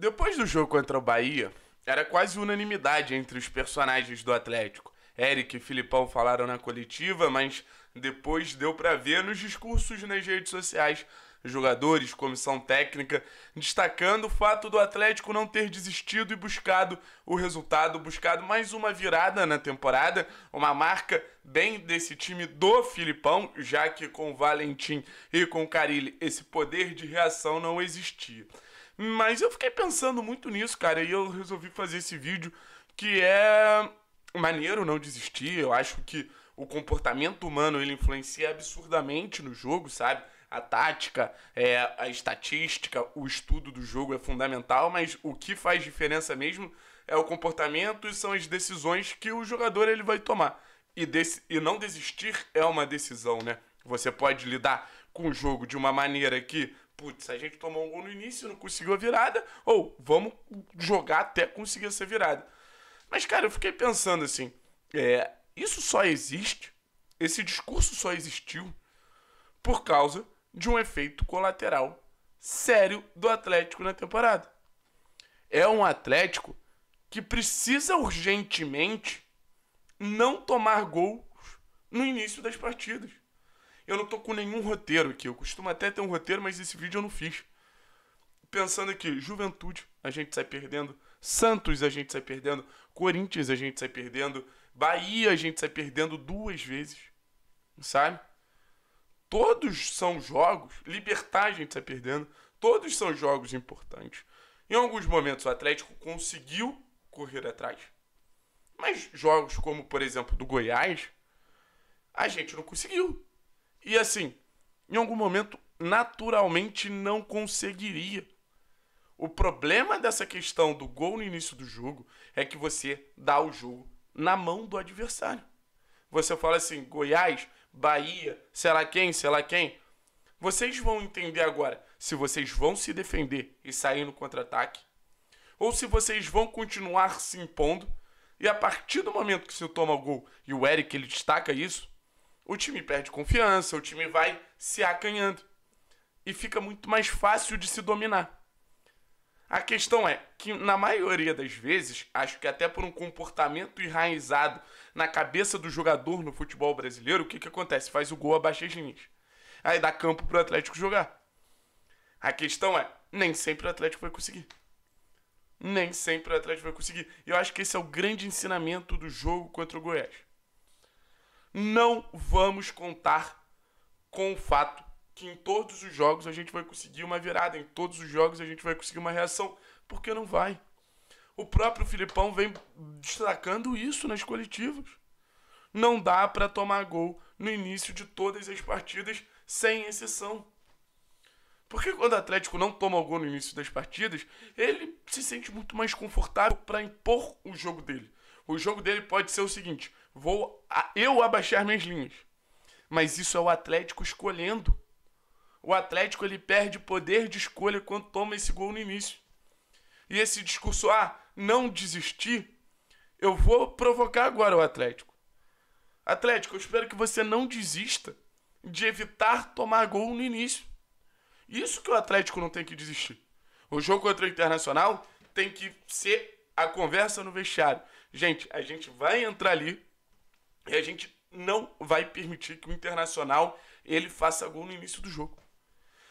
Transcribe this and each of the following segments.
Depois do jogo contra o Bahia, era quase unanimidade entre os personagens do Atlético. Eric e Filipão falaram na coletiva, mas depois deu para ver nos discursos nas redes sociais jogadores, comissão técnica, destacando o fato do Atlético não ter desistido e buscado o resultado, buscado mais uma virada na temporada, uma marca bem desse time do Filipão, já que com o Valentim e com o Carilli esse poder de reação não existia. Mas eu fiquei pensando muito nisso, cara, e eu resolvi fazer esse vídeo que é maneiro não desistir. Eu acho que o comportamento humano ele influencia absurdamente no jogo, sabe? A tática, é, a estatística, o estudo do jogo é fundamental, mas o que faz diferença mesmo é o comportamento e são as decisões que o jogador ele vai tomar. E, e não desistir é uma decisão, né? Você pode lidar com o jogo de uma maneira que putz, a gente tomou um gol no início, não conseguiu a virada, ou vamos jogar até conseguir essa virada. Mas, cara, eu fiquei pensando assim, é, isso só existe, esse discurso só existiu por causa de um efeito colateral sério do Atlético na temporada. É um Atlético que precisa urgentemente não tomar gols no início das partidas. Eu não tô com nenhum roteiro aqui. Eu costumo até ter um roteiro, mas esse vídeo eu não fiz. Pensando aqui, Juventude, a gente sai perdendo. Santos, a gente sai perdendo. Corinthians, a gente sai perdendo. Bahia, a gente sai perdendo duas vezes. Sabe? Todos são jogos. Libertar, a gente sai perdendo. Todos são jogos importantes. Em alguns momentos, o Atlético conseguiu correr atrás. Mas jogos como, por exemplo, do Goiás, a gente não conseguiu. E assim, em algum momento, naturalmente não conseguiria. O problema dessa questão do gol no início do jogo é que você dá o jogo na mão do adversário. Você fala assim, Goiás, Bahia, sei lá quem, sei lá quem. Vocês vão entender agora se vocês vão se defender e sair no contra-ataque ou se vocês vão continuar se impondo. E a partir do momento que se toma o gol, e o Eric ele destaca isso, o time perde confiança, o time vai se acanhando. E fica muito mais fácil de se dominar. A questão é que, na maioria das vezes, acho que até por um comportamento enraizado na cabeça do jogador no futebol brasileiro, o que, que acontece? Faz o gol abaixo as linhas. Aí dá campo pro Atlético jogar. A questão é, nem sempre o Atlético vai conseguir. Nem sempre o Atlético vai conseguir. E eu acho que esse é o grande ensinamento do jogo contra o Goiás não vamos contar com o fato que em todos os jogos a gente vai conseguir uma virada, em todos os jogos a gente vai conseguir uma reação, porque não vai. O próprio Filipão vem destacando isso nas coletivas. Não dá para tomar gol no início de todas as partidas, sem exceção. Porque quando o Atlético não toma gol no início das partidas, ele se sente muito mais confortável para impor o jogo dele. O jogo dele pode ser o seguinte: vou eu abaixar minhas linhas. Mas isso é o Atlético escolhendo. O Atlético ele perde poder de escolha quando toma esse gol no início. E esse discurso, ah, não desistir, eu vou provocar agora o Atlético. Atlético, eu espero que você não desista de evitar tomar gol no início. Isso que o Atlético não tem que desistir. O jogo contra o Internacional tem que ser a conversa no vestiário. Gente, a gente vai entrar ali e a gente não vai permitir que o Internacional ele faça gol no início do jogo.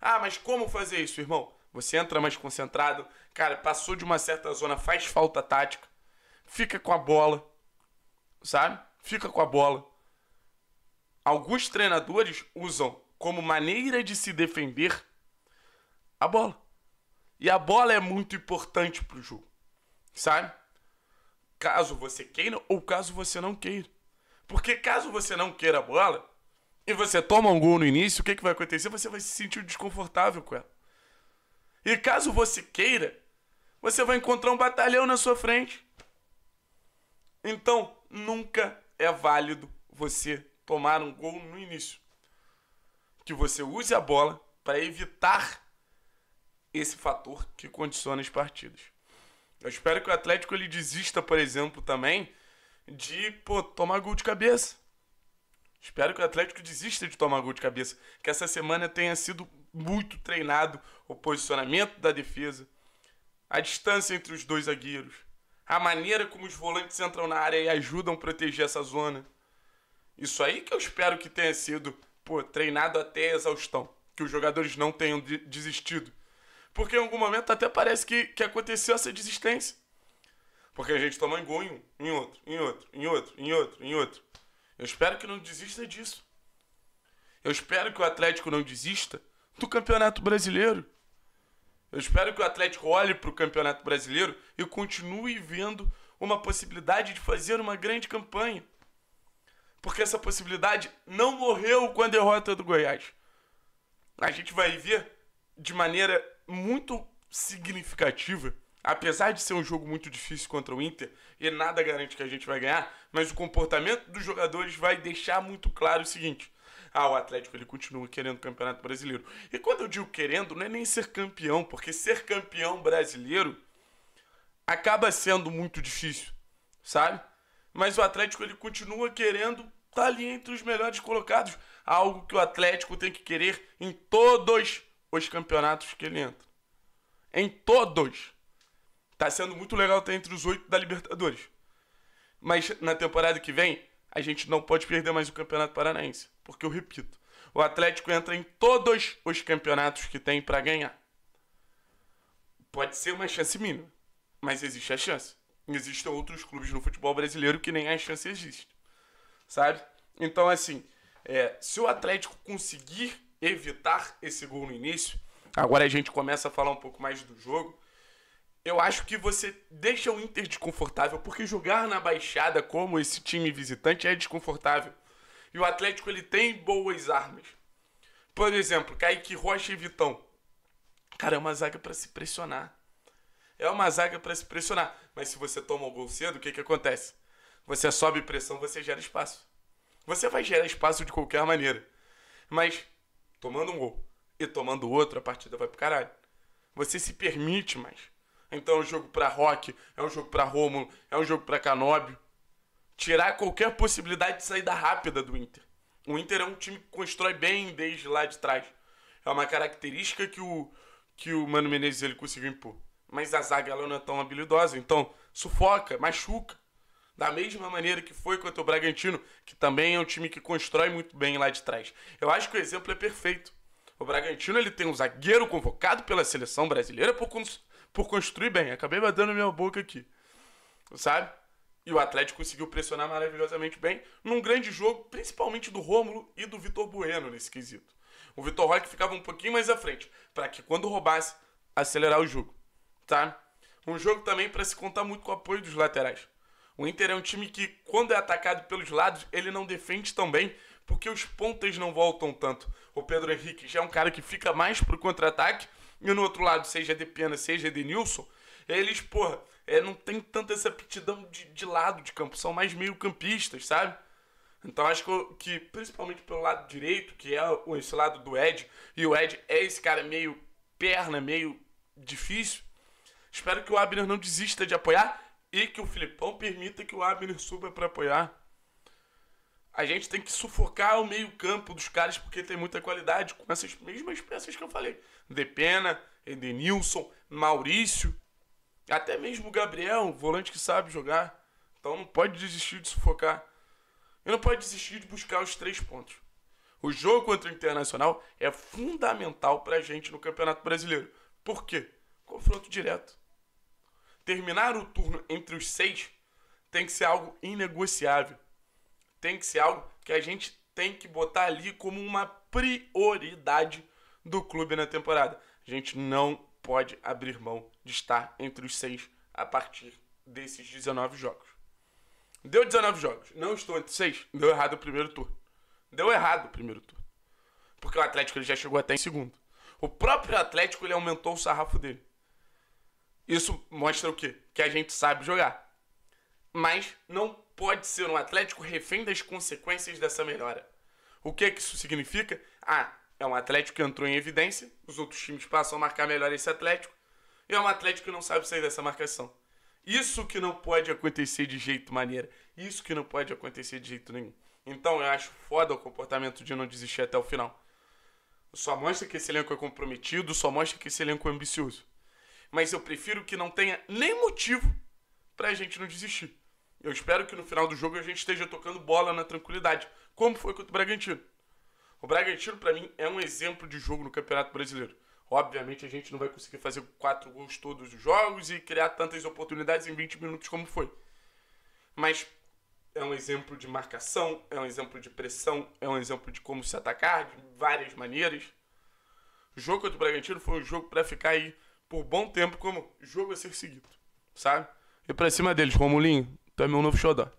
Ah, mas como fazer isso, irmão? Você entra mais concentrado, cara, passou de uma certa zona, faz falta tática, fica com a bola, sabe? Fica com a bola. Alguns treinadores usam como maneira de se defender a bola. E a bola é muito importante pro jogo, sabe? Caso você queira ou caso você não queira. Porque caso você não queira a bola e você toma um gol no início, o que, que vai acontecer? Você vai se sentir desconfortável com ela. E caso você queira, você vai encontrar um batalhão na sua frente. Então, nunca é válido você tomar um gol no início. Que você use a bola para evitar esse fator que condiciona as partidas. Eu espero que o Atlético ele desista, por exemplo, também de, pô, tomar gol de cabeça. Espero que o Atlético desista de tomar gol de cabeça. Que essa semana tenha sido muito treinado o posicionamento da defesa, a distância entre os dois zagueiros, a maneira como os volantes entram na área e ajudam a proteger essa zona. Isso aí que eu espero que tenha sido, pô, treinado até exaustão. Que os jogadores não tenham desistido. Porque em algum momento até parece que, que aconteceu essa desistência. Porque a gente toma engonho em outro, em outro, em outro, em outro, em outro. Eu espero que não desista disso. Eu espero que o Atlético não desista do Campeonato Brasileiro. Eu espero que o Atlético olhe para o Campeonato Brasileiro e continue vendo uma possibilidade de fazer uma grande campanha. Porque essa possibilidade não morreu com a derrota do Goiás. A gente vai ver de maneira muito significativa Apesar de ser um jogo muito difícil contra o Inter, e nada garante que a gente vai ganhar, mas o comportamento dos jogadores vai deixar muito claro o seguinte: ah, o Atlético ele continua querendo o Campeonato Brasileiro. E quando eu digo querendo, não é nem ser campeão, porque ser campeão brasileiro acaba sendo muito difícil, sabe? Mas o Atlético ele continua querendo estar tá ali entre os melhores colocados, algo que o Atlético tem que querer em todos os campeonatos que ele entra. Em todos. Tá sendo muito legal estar entre os oito da Libertadores. Mas na temporada que vem, a gente não pode perder mais o Campeonato Paranaense. Porque eu repito, o Atlético entra em todos os campeonatos que tem para ganhar. Pode ser uma chance mínima, mas existe a chance. Existem outros clubes no futebol brasileiro que nem a chance existe. Sabe? Então, assim, é, se o Atlético conseguir evitar esse gol no início, agora a gente começa a falar um pouco mais do jogo eu acho que você deixa o Inter desconfortável, porque jogar na Baixada como esse time visitante é desconfortável. E o Atlético ele tem boas armas. Por exemplo, Kaique Rocha e Vitão. Cara, é uma zaga para se pressionar. É uma zaga para se pressionar. Mas se você toma o gol cedo, o que, que acontece? Você sobe pressão, você gera espaço. Você vai gerar espaço de qualquer maneira. Mas tomando um gol e tomando outro, a partida vai pro caralho. Você se permite mais. Então é um jogo para Rock, é um jogo para Rômulo, é um jogo para Canóbio. Tirar qualquer possibilidade de saída rápida do Inter. O Inter é um time que constrói bem desde lá de trás. É uma característica que o, que o Mano Menezes ele conseguiu impor. Mas a zaga ela não é tão habilidosa, então sufoca, machuca. Da mesma maneira que foi contra o Bragantino, que também é um time que constrói muito bem lá de trás. Eu acho que o exemplo é perfeito. O Bragantino ele tem um zagueiro convocado pela seleção brasileira por, cons por construir bem. Acabei batendo minha boca aqui. Sabe? E o Atlético conseguiu pressionar maravilhosamente bem num grande jogo, principalmente do Rômulo e do Vitor Bueno nesse quesito. O Vitor Roque ficava um pouquinho mais à frente, para que quando roubasse, acelerar o jogo, tá? Um jogo também para se contar muito com o apoio dos laterais. O Inter é um time que, quando é atacado pelos lados, ele não defende tão bem, porque os pontas não voltam tanto. O Pedro Henrique já é um cara que fica mais pro contra-ataque e no outro lado, seja de Pena, seja de Nilson, eles, porra, é, não tem tanta essa aptidão de, de lado de campo, são mais meio campistas, sabe? Então acho que, eu, que, principalmente pelo lado direito, que é esse lado do Ed, e o Ed é esse cara meio perna, meio difícil. Espero que o Abner não desista de apoiar e que o Filipão permita que o Abner suba para apoiar a gente tem que sufocar o meio-campo dos caras porque tem muita qualidade com essas mesmas peças que eu falei. Depena, Edenilson, Maurício, até mesmo o Gabriel, volante que sabe jogar. Então não pode desistir de sufocar. E não pode desistir de buscar os três pontos. O jogo contra o Internacional é fundamental pra gente no Campeonato Brasileiro. Por quê? Confronto direto. Terminar o turno entre os seis tem que ser algo inegociável tem que ser algo que a gente tem que botar ali como uma prioridade do clube na temporada. A gente não pode abrir mão de estar entre os seis a partir desses 19 jogos. Deu 19 jogos, não estou entre seis, deu errado o primeiro turno. Deu errado o primeiro turno. Porque o Atlético ele já chegou até em segundo. O próprio Atlético ele aumentou o sarrafo dele. Isso mostra o quê? Que a gente sabe jogar. Mas não pode ser um Atlético refém das consequências dessa melhora. O que é que isso significa? Ah, é um Atlético que entrou em evidência, os outros times passam a marcar melhor esse Atlético, e é um Atlético que não sabe sair dessa marcação. Isso que não pode acontecer de jeito maneira. Isso que não pode acontecer de jeito nenhum. Então eu acho foda o comportamento de não desistir até o final. Só mostra que esse elenco é comprometido, só mostra que esse elenco é ambicioso. Mas eu prefiro que não tenha nem motivo pra gente não desistir. Eu espero que no final do jogo a gente esteja tocando bola na tranquilidade, como foi contra o Bragantino. O Bragantino, para mim, é um exemplo de jogo no Campeonato Brasileiro. Obviamente, a gente não vai conseguir fazer quatro gols todos os jogos e criar tantas oportunidades em 20 minutos como foi. Mas é um exemplo de marcação, é um exemplo de pressão, é um exemplo de como se atacar de várias maneiras. O jogo contra o Bragantino foi um jogo para ficar aí por bom tempo como jogo a ser seguido, sabe? E para cima deles, Romulinho, Tu é meu novo xodó.